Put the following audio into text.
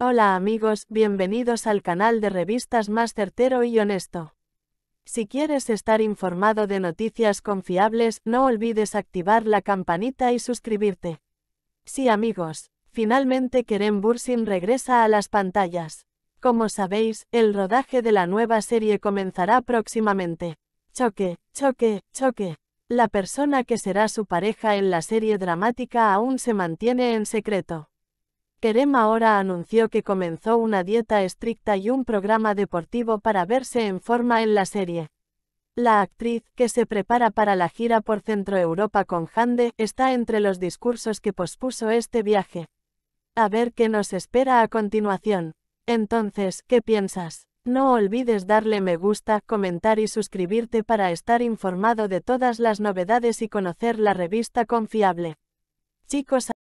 Hola amigos, bienvenidos al canal de revistas más certero y honesto. Si quieres estar informado de noticias confiables, no olvides activar la campanita y suscribirte. Sí amigos, finalmente Kerem Bursin regresa a las pantallas. Como sabéis, el rodaje de la nueva serie comenzará próximamente. Choque, choque, choque. La persona que será su pareja en la serie dramática aún se mantiene en secreto. Kerem ahora anunció que comenzó una dieta estricta y un programa deportivo para verse en forma en la serie. La actriz, que se prepara para la gira por Centro Europa con Hande, está entre los discursos que pospuso este viaje. A ver qué nos espera a continuación. Entonces, ¿qué piensas? No olvides darle me gusta, comentar y suscribirte para estar informado de todas las novedades y conocer la revista confiable. Chicos,